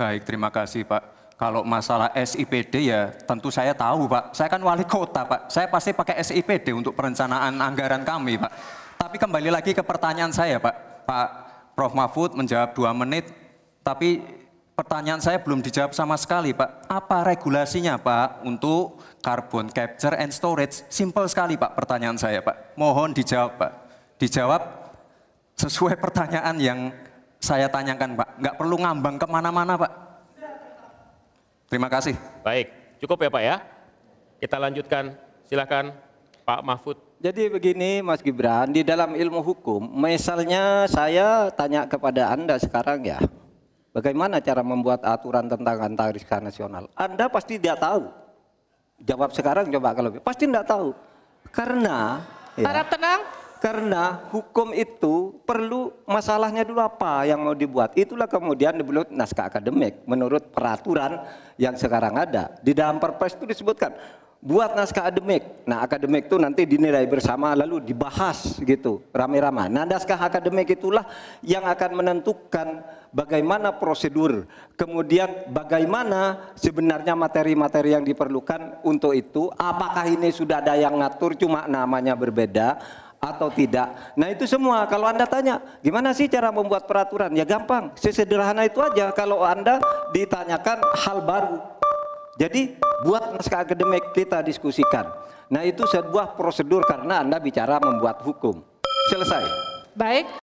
Baik, terima kasih Pak. Kalau masalah SIPD ya tentu saya tahu Pak. Saya kan wali kota Pak. Saya pasti pakai SIPD untuk perencanaan anggaran kami Pak. Tapi kembali lagi ke pertanyaan saya Pak. Pak Prof. Mahfud menjawab dua menit, tapi pertanyaan saya belum dijawab sama sekali Pak. Apa regulasinya Pak untuk carbon capture and storage? Simple sekali Pak pertanyaan saya Pak. Mohon dijawab Pak. Dijawab sesuai pertanyaan yang saya tanyakan Pak. Nggak perlu ngambang kemana-mana Pak. Terima kasih. Baik, cukup ya Pak ya. Kita lanjutkan, Silakan, Pak Mahfud. Jadi begini Mas Gibran, di dalam ilmu hukum, misalnya saya tanya kepada Anda sekarang ya, bagaimana cara membuat aturan tentang antariksa nasional? Anda pasti tidak tahu. Jawab sekarang coba kalau pasti tidak tahu. Karena... Ya, Harap tenang. Karena hukum itu perlu masalahnya dulu apa yang mau dibuat. Itulah kemudian dibuat naskah akademik menurut peraturan yang sekarang ada. Di dalam perpres itu disebutkan buat naskah akademik. Nah akademik itu nanti dinilai bersama lalu dibahas gitu rame-rame. Nah naskah akademik itulah yang akan menentukan bagaimana prosedur, kemudian bagaimana sebenarnya materi-materi yang diperlukan untuk itu, apakah ini sudah ada yang ngatur cuma namanya berbeda, atau tidak. Nah itu semua kalau Anda tanya gimana sih cara membuat peraturan? Ya gampang, sesederhana itu aja kalau Anda ditanyakan hal baru. Jadi buat naskah akademik kita diskusikan. Nah itu sebuah prosedur karena Anda bicara membuat hukum. Selesai. Baik,